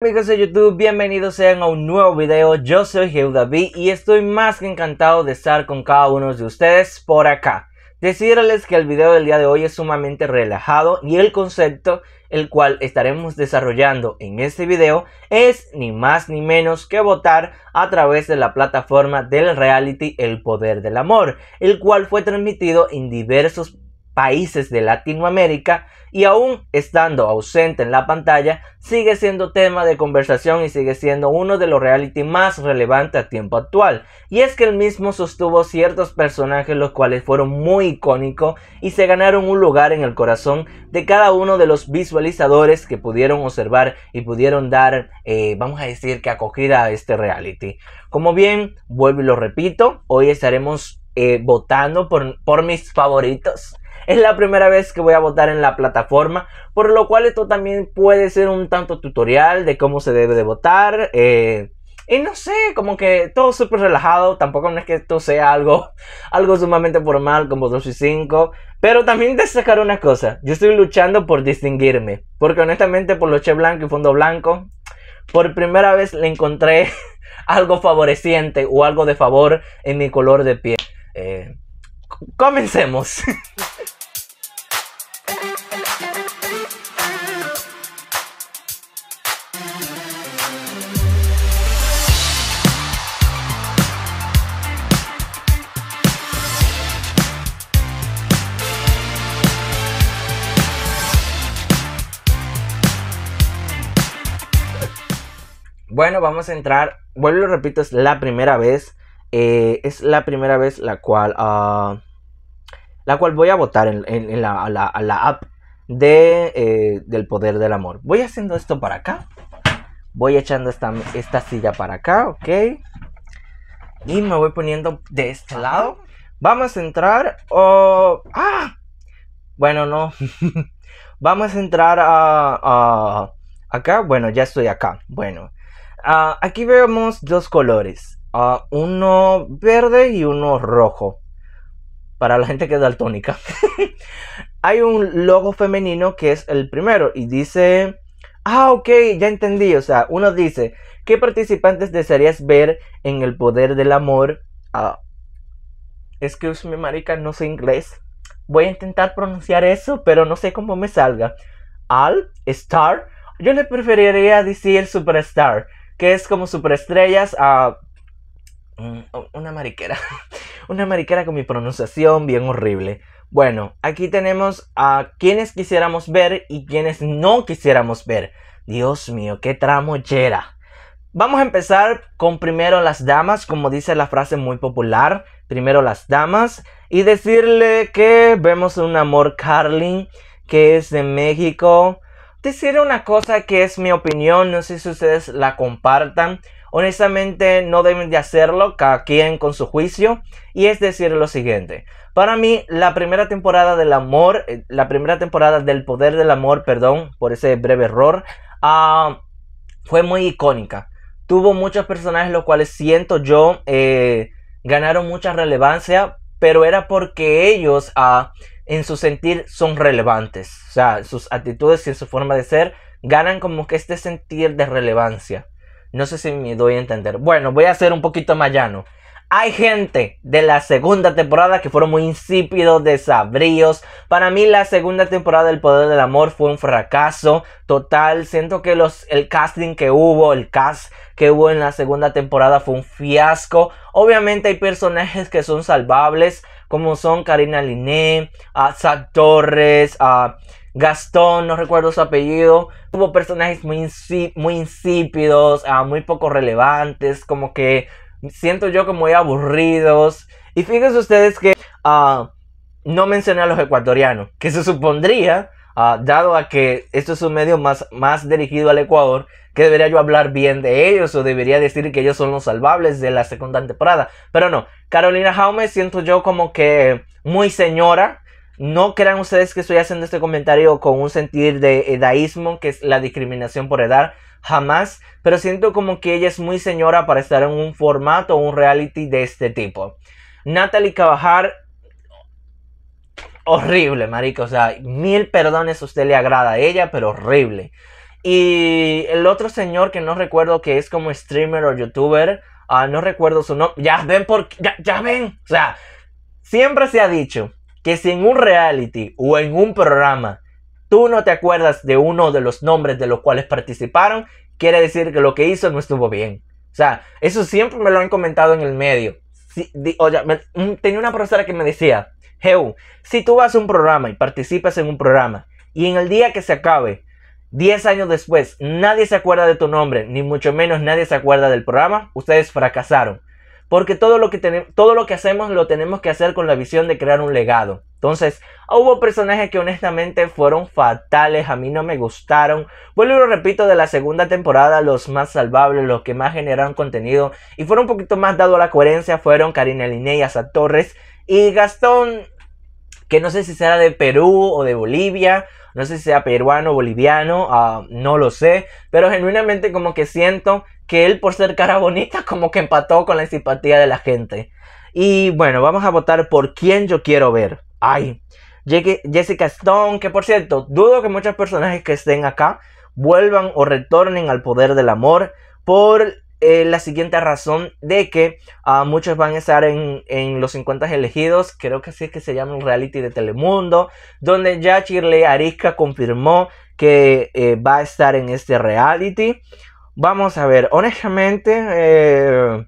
Amigos de YouTube, bienvenidos sean a un nuevo video, yo soy David y estoy más que encantado de estar con cada uno de ustedes por acá. Decirles que el video del día de hoy es sumamente relajado y el concepto el cual estaremos desarrollando en este video es ni más ni menos que votar a través de la plataforma del reality El Poder del Amor, el cual fue transmitido en diversos países de Latinoamérica y aún estando ausente en la pantalla, sigue siendo tema de conversación y sigue siendo uno de los reality más relevantes a tiempo actual. Y es que el mismo sostuvo ciertos personajes los cuales fueron muy icónicos y se ganaron un lugar en el corazón de cada uno de los visualizadores que pudieron observar y pudieron dar, eh, vamos a decir que acogida a este reality. Como bien, vuelvo y lo repito, hoy estaremos eh, votando por, por mis favoritos es la primera vez que voy a votar en la plataforma, por lo cual esto también puede ser un tanto tutorial de cómo se debe de votar. Eh, y no sé, como que todo súper relajado. Tampoco es que esto sea algo, algo sumamente formal como 2 y 5. Pero también destacar una cosa. Yo estoy luchando por distinguirme. Porque honestamente por che blanco y fondo blanco. Por primera vez le encontré algo favoreciente o algo de favor en mi color de piel. Eh, comencemos. Bueno, vamos a entrar. Vuelvo y lo repito, es la primera vez. Eh, es la primera vez la cual. Ah, la cual voy a votar en, la, app de, eh, del poder del amor. Voy haciendo esto para acá. Voy echando esta, silla para acá, ok. Y me voy poniendo de este lado. Vamos a entrar. Oh, ¡Ah! Bueno, no. Vamos a entrar a, acá. Bueno, ya estoy acá. Bueno, Ah, aquí vemos dos colores, ah, uno verde y uno rojo, para la gente que es daltónica. Hay un logo femenino que es el primero y dice, ah, ok, ya entendí, o sea, uno dice, ¿qué participantes desearías ver en el poder del amor? Ah, excuse me, marica, no sé inglés. Voy a intentar pronunciar eso, pero no sé cómo me salga. Al, Star, yo le preferiría decir Superstar que es como superestrellas a... Mm, una mariquera. Una mariquera con mi pronunciación bien horrible. Bueno, aquí tenemos a quienes quisiéramos ver y quienes no quisiéramos ver. Dios mío, qué tramo Vamos a empezar con primero las damas, como dice la frase muy popular, primero las damas, y decirle que vemos un amor Carlin que es de México, decir una cosa que es mi opinión, no sé si ustedes la compartan. Honestamente no deben de hacerlo, cada quien con su juicio. Y es decir lo siguiente. Para mí, la primera temporada del amor, eh, la primera temporada del poder del amor, perdón por ese breve error, ah, fue muy icónica. Tuvo muchos personajes los cuales siento yo eh, ganaron mucha relevancia, pero era porque ellos... Ah, en su sentir son relevantes. O sea, sus actitudes y su forma de ser ganan como que este sentir de relevancia. No sé si me doy a entender. Bueno, voy a ser un poquito más llano. Hay gente de la segunda temporada que fueron muy insípidos, desabríos. Para mí la segunda temporada del Poder del Amor fue un fracaso total. Siento que los, el casting que hubo, el cast que hubo en la segunda temporada fue un fiasco. Obviamente hay personajes que son salvables como son Karina Liné, a Zach Torres, a Gastón, no recuerdo su apellido, como personajes muy, insípidos, ah, muy poco relevantes, como que siento yo que muy aburridos. Y fíjense ustedes que ah, no mencioné a los ecuatorianos, que se supondría Ah, dado a que esto es un medio más, más dirigido al Ecuador, que debería yo hablar bien de ellos o debería decir que ellos son los salvables de la segunda temporada. Pero no, Carolina Jaume siento yo como que muy señora. No crean ustedes que estoy haciendo este comentario con un sentir de edadismo. que es la discriminación por edad, jamás, pero siento como que ella es muy señora para estar en un formato o un reality de este tipo. Natalie Cabajar horrible, marico. O sea, mil perdones usted le agrada a ella, pero horrible. Y el otro señor que no recuerdo que es como streamer o youtuber, ah, no recuerdo su nombre. Ya ven por ya, ya ven. O sea, siempre se ha dicho que si en un reality o en un programa tú no te acuerdas de uno de los nombres de los cuales participaron, quiere decir que lo que hizo no estuvo bien. O sea, eso siempre me lo han comentado en el medio. Mm, tenía una profesora que me decía, Heu, si tú vas a un programa y participas en un programa y en el día que se acabe, 10 años después, nadie se acuerda de tu nombre, ni mucho menos nadie se acuerda del programa, ustedes fracasaron. Porque todo lo que, todo lo que hacemos lo tenemos que hacer con la visión de crear un legado. Entonces, hubo personajes que honestamente fueron fatales, a mí no me gustaron. Vuelvo y lo repito, de la segunda temporada, los más salvables, los que más generaron contenido y fueron un poquito más dado a la coherencia fueron Karina Linnea, Torres y Gastón, que no sé si será de Perú o de Bolivia, no sé si sea peruano o boliviano, ah, no lo sé, pero genuinamente como que siento que él por ser cara bonita como que empató con la simpatía de la gente. Y bueno, vamos a votar por quién yo quiero ver. Ay, Jessica Stone, que por cierto, dudo que muchos personajes que estén acá vuelvan o retornen al poder del amor por la siguiente razón de que ah, muchos van a estar en, los 50 elegidos, creo que así es que se llama un reality de Telemundo, donde ya Shirley Arisca confirmó que eh, va a estar en este reality. Vamos a ver, honestamente, eh,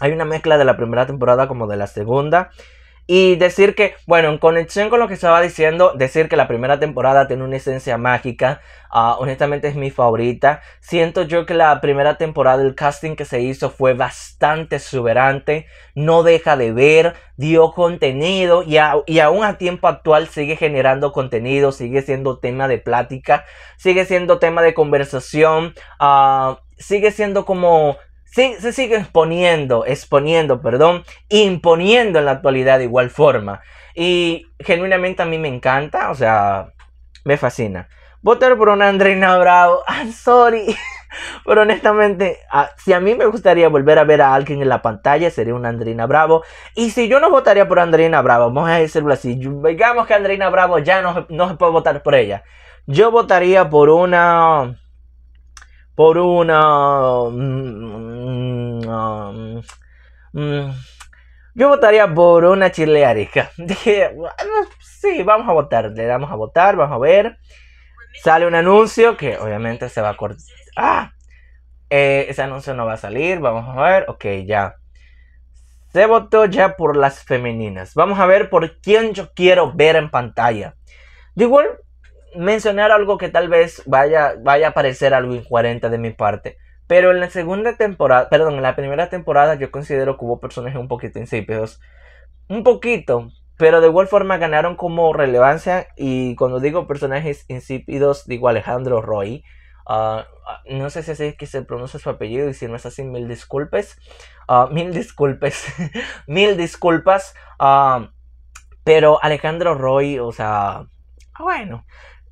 hay una mezcla de la primera temporada como de la segunda y decir que, bueno, en conexión con lo que estaba diciendo, decir que la primera temporada tiene una esencia mágica, ah, honestamente es mi favorita. Siento yo que la primera temporada, el casting que se hizo fue bastante exuberante, no deja de ver, dio contenido y, y aún a tiempo actual sigue generando contenido, sigue siendo tema de plática, sigue siendo tema de conversación. Ah, sigue siendo como Sí, se sigue exponiendo, exponiendo, perdón, imponiendo en la actualidad de igual forma. Y genuinamente a mí me encanta, o sea, me fascina. Votar por una Andrina Bravo, I'm sorry. Pero honestamente, ah, si a mí me gustaría volver a ver a alguien en la pantalla, sería una Andrina Bravo. Y si yo no votaría por Andrina Bravo, vamos a decirlo así, digamos que Andrina Bravo ya no, no se puede votar por ella. Yo votaría por una por una... Mm, mm, ah, mm, yo votaría por una chilearica. Dije, sí, vamos a votar. Le damos a votar, vamos a ver. Sale un anuncio que obviamente se va a cortar. ¡Ah! Eh, ese anuncio no va a salir. Vamos a ver. Ok, ya. Se votó ya por las femeninas. Vamos a ver por quién yo quiero ver en pantalla. De igual mencionar algo que tal vez vaya, vaya a parecer algo incoherente de mi parte. Pero en la segunda temporada, perdón, en la primera temporada yo considero que hubo personajes un poquito insípidos. Un poquito, pero de igual forma ganaron como relevancia. Y cuando digo personajes insípidos, digo Alejandro Roy. Ah, ah, no sé si así es que se pronuncia su apellido y si no es así, mil disculpes. Ah, mil disculpes. mil disculpas. pero Alejandro Roy, o sea, bueno.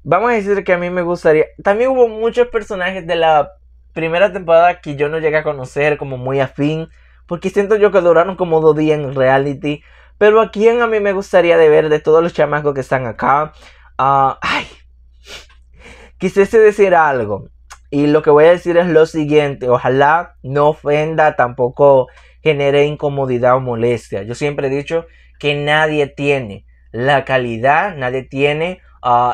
Vamos a decir que a mí me gustaría. También hubo muchos personajes de la primera temporada que yo no llegué a conocer como muy afín. Porque siento yo que duraron como dos días en reality. Pero a quién a mí me gustaría de ver de todos los chamacos que están acá. Ah, ay. Quisiese decir algo. Y lo que voy a decir es lo siguiente. Ojalá no ofenda, tampoco genere incomodidad o molestia. Yo siempre he dicho que nadie tiene la calidad, nadie tiene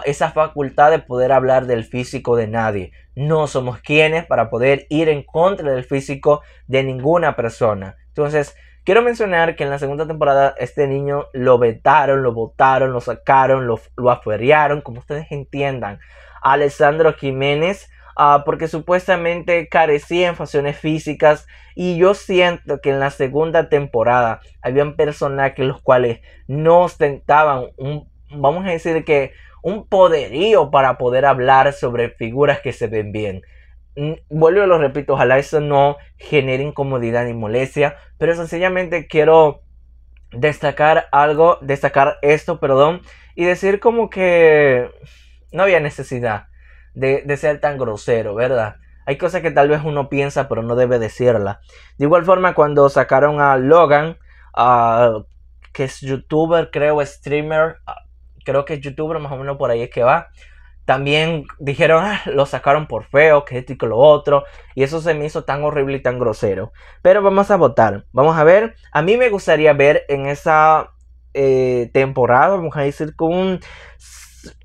esa facultad de poder hablar del físico de nadie. No somos quienes para poder ir en contra del físico de ninguna persona. Entonces, quiero mencionar que en la segunda temporada este niño lo vetaron, lo botaron, lo sacaron, lo, lo como ustedes entiendan. A Alessandro Jiménez ah, porque supuestamente carecía en facciones físicas y yo siento que en la segunda temporada habían personajes los cuales no ostentaban un, vamos a decir que un poderío para poder hablar sobre figuras que se ven bien. Mm, vuelvo y lo repito, ojalá eso no genere incomodidad ni molestia, pero sencillamente quiero destacar algo, destacar esto, perdón, y decir como que no había necesidad de, ser tan grosero, ¿verdad? Hay cosas que tal vez uno piensa pero no debe decirla. De igual forma cuando sacaron a Logan, que es youtuber, creo, streamer, creo que youtuber más o menos por ahí es que va. También dijeron, ah, lo sacaron por feo, que esto y que lo otro. Y eso se me hizo tan horrible y tan grosero. Pero vamos a votar. Vamos a ver. A mí me gustaría ver en esa eh, temporada, vamos a decir, con un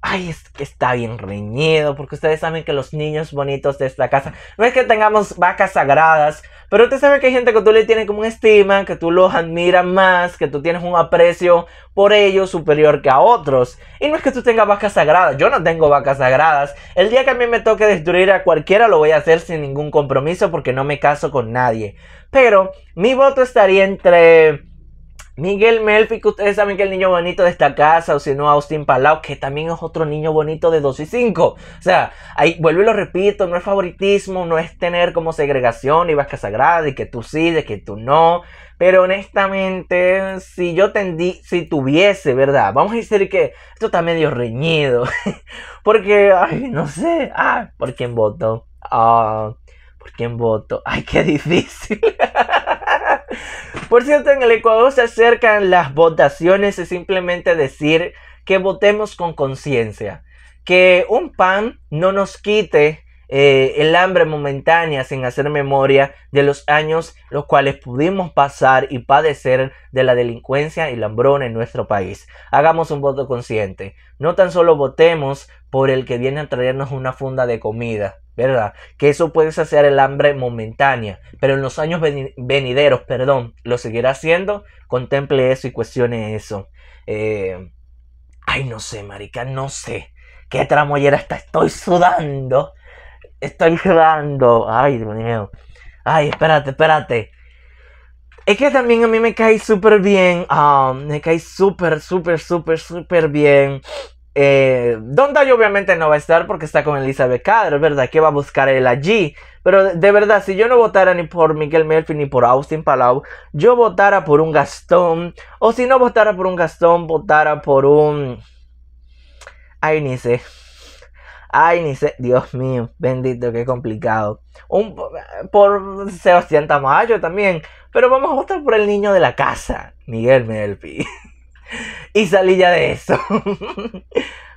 Ay, es que está bien reñido, porque ustedes saben que los niños bonitos de esta casa, no es que tengamos vacas sagradas, pero ustedes saben que hay gente que tú le tienes como una estima, que tú los admiras más, que tú tienes un aprecio por ellos superior que a otros. Y no es que tú tengas vacas sagradas, yo no tengo vacas sagradas. El día que a mí me toque destruir a cualquiera lo voy a hacer sin ningún compromiso porque no me caso con nadie. Pero mi voto estaría entre Miguel Melfi, que ustedes saben que es el niño bonito de esta casa, o si no, Austin Palau, que también es otro niño bonito de 2 y 5. O sea, ahí vuelvo y lo repito, no es favoritismo, no es tener como segregación y vasca sagrada, y que tú sí, de que tú no. Pero honestamente, si yo tendí, si tuviese, ¿verdad? Vamos a decir que esto está medio reñido. porque, ay, no sé, ah, ¿por quién voto? Ah, ¿por quién voto? Ay, qué difícil. Por cierto, en el Ecuador se acercan las votaciones es simplemente decir que votemos con conciencia. Que un pan no nos quite eh, el hambre momentánea sin hacer memoria de los años los cuales pudimos pasar y padecer de la delincuencia y la hambruna en nuestro país. Hagamos un voto consciente. No tan solo votemos por el que viene a traernos una funda de comida, ¿verdad? Que eso puede saciar el hambre momentánea, pero en los años venideros, perdón, lo seguirá haciendo, contemple eso y cuestione eso. Eh, ay, no sé, marica, no sé. ¿Qué tramoyera está? Estoy sudando. Estoy sudando. Ay, Dios mío. Ay, espérate, espérate. Es que también a mí me cae súper bien. Ah, me cae súper, súper, súper, súper bien. Eh, Don obviamente no va a estar porque está con Elizabeth Cadre, ¿verdad? Que va a buscar el allí. Pero de, verdad, si yo no votara ni por Miguel Melfi ni por Austin Palau, yo votara por un Gastón. O si no votara por un Gastón, votara por un. Ay, ni sé. Ay, ni sé. Dios mío, bendito, qué complicado. Un, por Sebastián Tamayo también. Pero vamos a votar por el niño de la casa, Miguel Melfi. y salí ya de eso.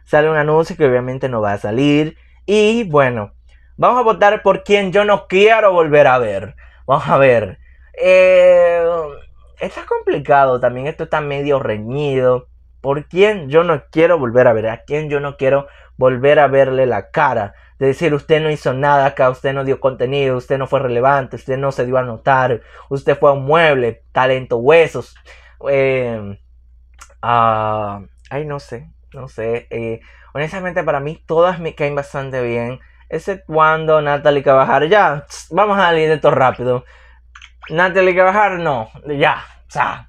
Sale un anuncio que obviamente no va a salir. Y bueno, vamos a votar por quien yo no quiero volver a ver. Vamos a ver. Eh, está complicado también. Esto está medio reñido. ¿Por quién yo no quiero volver a ver? ¿A quién yo no quiero volver a verle la cara? De decir, usted no hizo nada acá, usted no dio contenido, usted no fue relevante, usted no se dio a notar, usted fue un mueble, talento, huesos. Eh, Ah, ay, no sé, no sé. Eh, honestamente, para mí todas me caen bastante bien. Excepto cuando Natalie Cabajar. ya, vamos a de esto rápido. Natalie Cabajar, no, ya, o sea,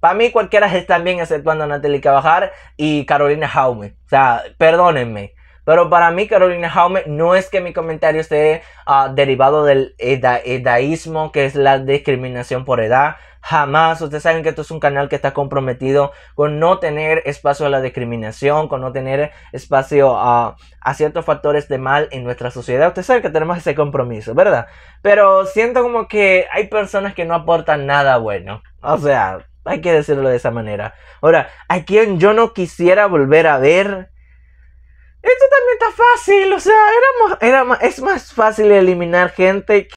para mí cualquiera está bien exceptuando cuando Natalie Cabajar y Carolina Jaume. O sea, perdónenme. Pero para mí, Carolina Jaume, no es que mi comentario esté ah, derivado del edadismo. que es la discriminación por edad. Jamás, ustedes saben que esto es un canal que está comprometido con no tener espacio a la discriminación, con no tener espacio ah, a, ciertos factores de mal en nuestra sociedad. Ustedes saben que tenemos ese compromiso, ¿verdad? Pero siento como que hay personas que no aportan nada bueno. O sea, hay que decirlo de esa manera. Ahora, a quien yo no quisiera volver a ver esto también está fácil, o sea, era, es más fácil eliminar gente que...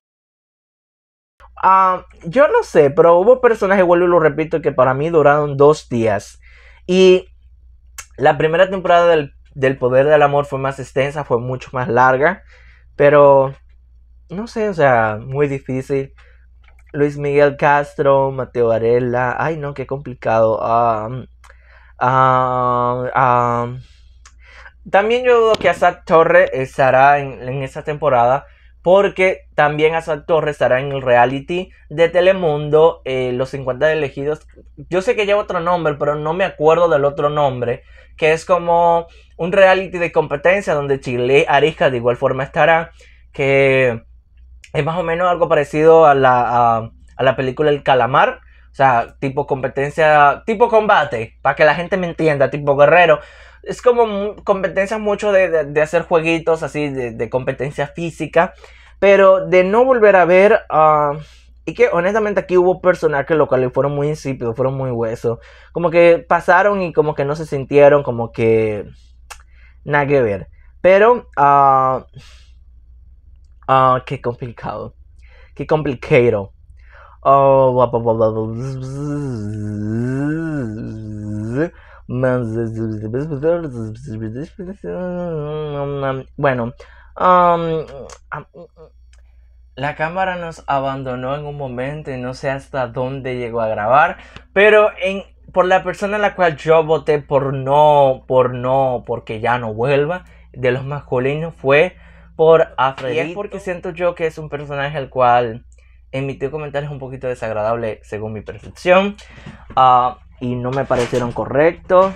Ah, yo no sé, pero hubo personajes, vuelvo y lo repito, que para mí duraron dos días. Y la primera temporada del, Poder del Amor fue más extensa, fue mucho más larga. Pero, no sé, o sea, muy difícil. Luis Miguel Castro, Mateo Varela, ay no, qué complicado. Ah... ah, ah también yo dudo que Asad Torre estará en, esta esa temporada porque también Asad Torre estará en el reality de Telemundo, eh, Los 50 elegidos. Yo sé que lleva otro nombre, pero no me acuerdo del otro nombre, que es como un reality de competencia donde Chile Arisca de igual forma estará, que es más o menos algo parecido a la, a la película El Calamar. O sea, tipo competencia, tipo combate, para que la gente me entienda, tipo guerrero es como competencia mucho de, hacer jueguitos así, de, competencia física, pero de no volver a ver. y que honestamente aquí hubo personajes que locales fueron muy insípidos, fueron muy huesos. Como que pasaron y como que no se sintieron, como que. Nada que ver. Pero. Uh, qué complicado. Qué complicado. Bueno, la cámara nos abandonó en un momento y no sé hasta dónde llegó a grabar, pero por la persona a la cual yo voté por no, por no, porque ya no vuelva, de los masculinos fue por Afrodito. Y es porque siento yo que es un personaje al cual emitió comentarios un poquito Desagradable según mi percepción. Ah y no me parecieron correctos.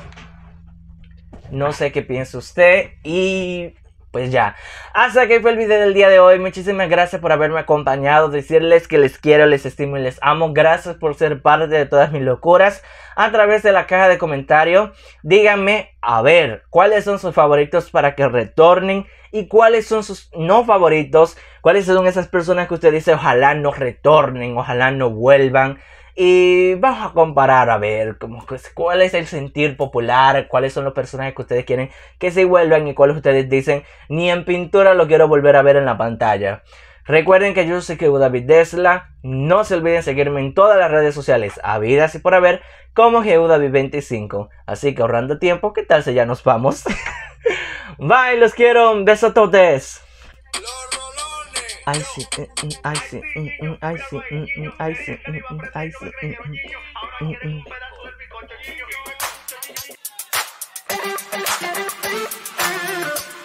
No sé qué piensa usted y pues ya. Hasta aquí fue el video del día de hoy. Muchísimas gracias por haberme acompañado. Decirles que les quiero, les estimo y les amo. Gracias por ser parte de todas mis locuras. A través de la caja de comentarios, díganme a ver cuáles son sus favoritos para que retornen y cuáles son sus no favoritos. Cuáles son esas personas que usted dice ojalá no retornen, ojalá no vuelvan. Y vamos a comparar a ver cómo, cuál es el sentir popular, cuáles son los personajes que ustedes quieren que se vuelvan y cuáles ustedes dicen, ni en pintura lo quiero volver a ver en la pantalla. Recuerden que yo soy que David Desla. No se olviden seguirme en todas las redes sociales, vidas y por haber, como GeuDavid25. Así que ahorrando tiempo, ¿qué tal si ya nos vamos? Bye, los quiero. Un beso a todos. ice it, mm, mm, ice it, mm, mm, ice it, mm, mm, ice it, mm, mm, ice it, mm, mm, mm, mm. Thank you.